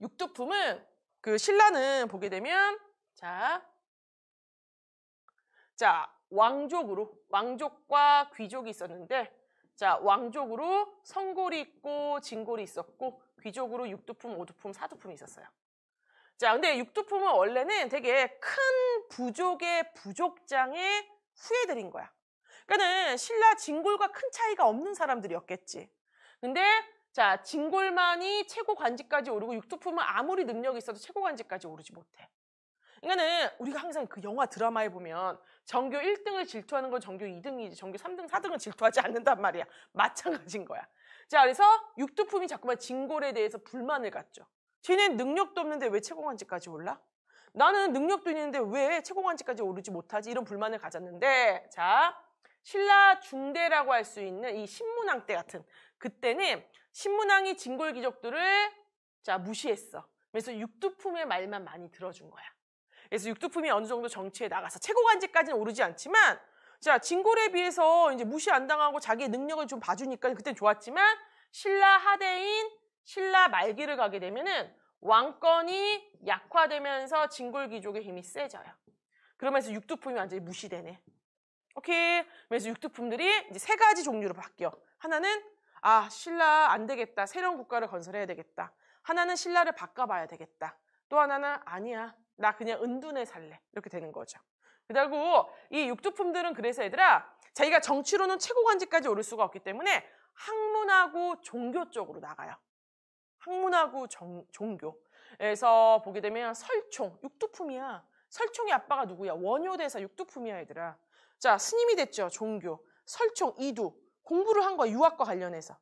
육두품은 그 신라는 보게 되면 자, 자 왕족으로 왕족과 귀족이 있었는데 자 왕족으로 성골이 있고 진골이 있었고 귀족으로 육두품, 오두품, 사두품이 있었어요. 자 근데 육두품은 원래는 되게 큰 부족의 부족장의 후예들인 거야. 그러니까는 신라 진골과 큰 차이가 없는 사람들이었겠지. 근데 자, 진골만이 최고 관직까지 오르고 육두품은 아무리 능력이 있어도 최고 관직까지 오르지 못해. 그러니까는 우리가 항상 그 영화 드라마에 보면 정교 1등을 질투하는 건정교 2등이지 정교 3등, 4등은 질투하지 않는단 말이야. 마찬가지인 거야. 자, 그래서 육두품이 자꾸만 진골에 대해서 불만을 갖죠. 쟤는 능력도 없는데 왜 최고 관직까지 올라? 나는 능력도 있는데 왜 최고 관직까지 오르지 못하지? 이런 불만을 가졌는데 자, 신라 중대라고 할 수 있는 이 신문왕 때 같은 그때는 신문왕이 진골 귀족들을 자 무시했어. 그래서 육두품의 말만 많이 들어준 거야. 그래서 육두품이 어느 정도 정치에 나가서 최고관직까지는 오르지 않지만 자 진골에 비해서 이제 무시 안 당하고 자기의 능력을 좀 봐주니까 그땐 좋았지만 신라 하대인 신라 말기를 가게 되면은 왕권이 약화되면서 진골 귀족의 힘이 세져요. 그러면서 육두품이 완전히 무시되네. 오케이. 그래서 육두품들이 이제 세 가지 종류로 바뀌어. 하나는 아 신라 안 되겠다. 새로운 국가를 건설해야 되겠다. 하나는 신라를 바꿔봐야 되겠다. 또 하나는 아니야. 나 그냥 은둔에 살래. 이렇게 되는 거죠. 그리고 이 육두품들은 그래서 얘들아 자기가 정치로는 최고 관직까지 오를 수가 없기 때문에 학문하고 종교 쪽으로 나가요. 학문하고 정, 종교. 에서 보게 되면 설총, 육두품이야. 설총의 아빠가 누구야? 원효대사 육두품이야 얘들아. 자, 스님이 됐죠. 종교. 설총 이두. 공부를 한 거 유학과 관련해서.